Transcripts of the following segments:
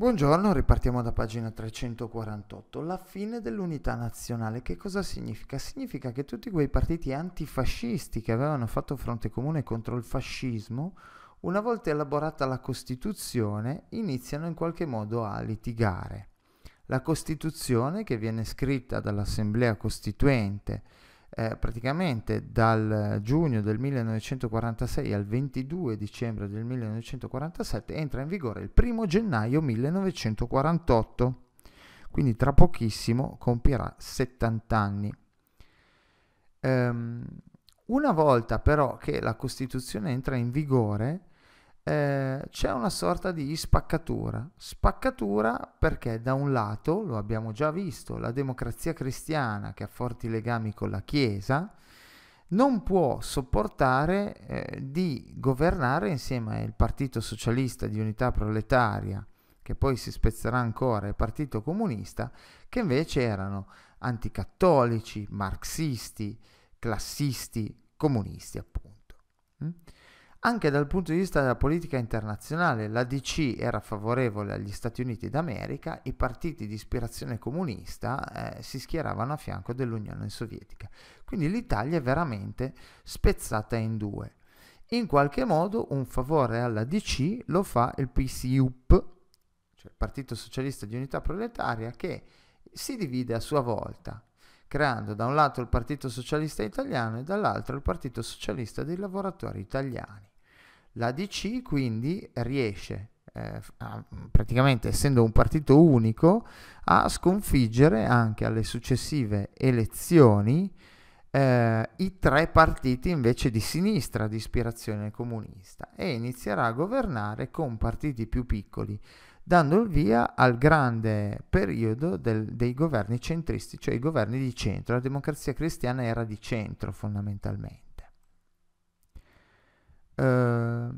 Buongiorno, ripartiamo da pagina 348. La fine dell'unità nazionale. Che cosa significa? Significa che tutti quei partiti antifascisti che avevano fatto fronte comune contro il fascismo, una volta elaborata la Costituzione, iniziano in qualche modo a litigare. La Costituzione, che viene scritta dall'Assemblea Costituente, eh, praticamente dal giugno del 1946 al 22 dicembre del 1947 entra in vigore il 1 gennaio 1948, quindi tra pochissimo compirà 70 anni. Um, una volta però che la Costituzione entra in vigore, eh, c'è una sorta di spaccatura. Spaccatura perché da un lato, lo abbiamo già visto, la democrazia cristiana che ha forti legami con la Chiesa, non può sopportare eh, di governare insieme al Partito Socialista di Unità Proletaria, che poi si spezzerà ancora, e il Partito Comunista, che invece erano anticattolici, marxisti, classisti, comunisti appunto. Mm? Anche dal punto di vista della politica internazionale, la DC era favorevole agli Stati Uniti d'America, i partiti di ispirazione comunista eh, si schieravano a fianco dell'Unione Sovietica. Quindi l'Italia è veramente spezzata in due. In qualche modo un favore alla DC lo fa il PCUP, cioè il Partito Socialista di Unità Proletaria, che si divide a sua volta, creando da un lato il Partito Socialista Italiano e dall'altro il Partito Socialista dei Lavoratori Italiani. La DC quindi riesce, eh, a, mm, praticamente essendo un partito unico, a sconfiggere anche alle successive elezioni eh, i tre partiti invece di sinistra di ispirazione comunista e inizierà a governare con partiti più piccoli, dando il via al grande periodo del, dei governi centristi, cioè i governi di centro. La democrazia cristiana era di centro fondamentalmente eh,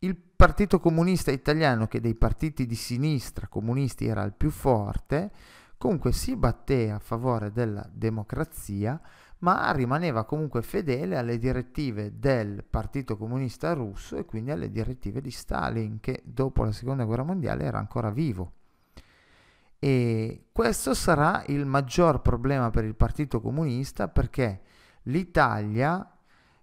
il Partito Comunista Italiano, che dei partiti di sinistra comunisti era il più forte, comunque si batté a favore della democrazia, ma rimaneva comunque fedele alle direttive del Partito Comunista Russo e quindi alle direttive di Stalin, che dopo la Seconda Guerra Mondiale era ancora vivo. E questo sarà il maggior problema per il Partito Comunista perché l'Italia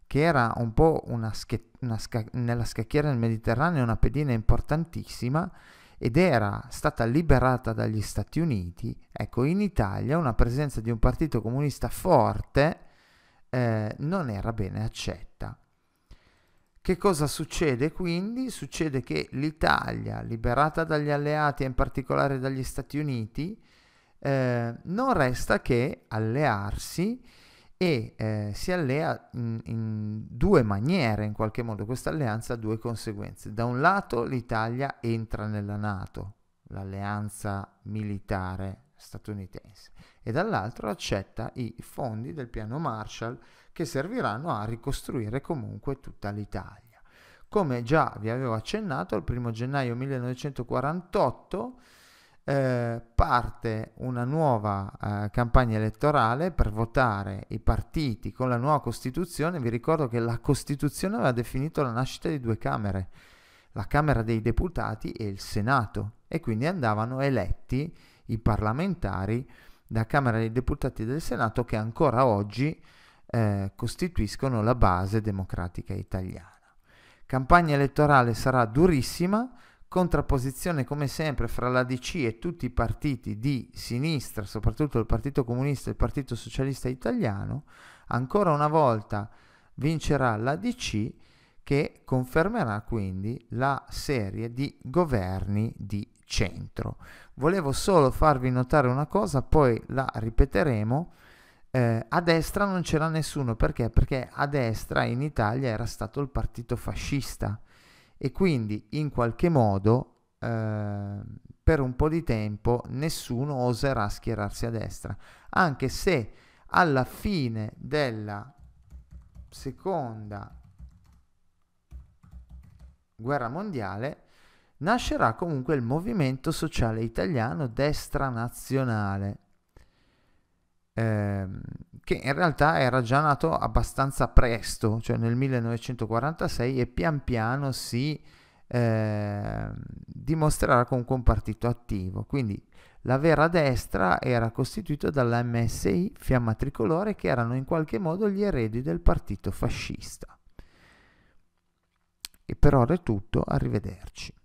che era un po' una sche- una sca- nella scacchiera del Mediterraneo una pedina importantissima ed era stata liberata dagli Stati Uniti, ecco in Italia una presenza di un partito comunista forte eh, non era bene accetta. Che cosa succede quindi? Succede che l'Italia, liberata dagli alleati e in particolare dagli Stati Uniti, eh, non resta che allearsi e eh, si allea in, in, due maniere in qualche modo questa alleanza ha due conseguenze da un lato l'Italia entra nella Nato l'alleanza militare statunitense e dall'altro accetta i fondi del piano Marshall che serviranno a ricostruire comunque tutta l'Italia come già vi avevo accennato, il 1 gennaio 1948 eh, parte una nuova eh, campagna elettorale per votare i partiti con la nuova Costituzione. Vi ricordo che la Costituzione aveva definito la nascita di due Camere, la Camera dei Deputati e il Senato, e quindi andavano eletti i parlamentari da Camera dei Deputati e del Senato che ancora oggi eh, costituiscono la base democratica italiana. Campagna elettorale sarà durissima, contrapposizione come sempre fra la DC e tutti i partiti di sinistra, soprattutto il Partito Comunista e il Partito Socialista Italiano, ancora una volta vincerà la DC che confermerà quindi la serie di governi di centro. Volevo solo farvi notare una cosa, poi la ripeteremo. Eh, a destra non c'era nessuno perché? Perché a destra in Italia era stato il partito fascista e quindi in qualche modo eh, per un po' di tempo nessuno oserà schierarsi a destra, anche se alla fine della seconda guerra mondiale nascerà comunque il movimento sociale italiano destra nazionale, ehm, che in realtà era già nato abbastanza presto, cioè nel 1946 e pian piano si eh, dimostrerà comunque un partito attivo. Quindi la vera destra era costituita dalla MSI, Fiamma Tricolore, che erano in qualche modo gli eredi del partito fascista. E per ora è tutto, arrivederci.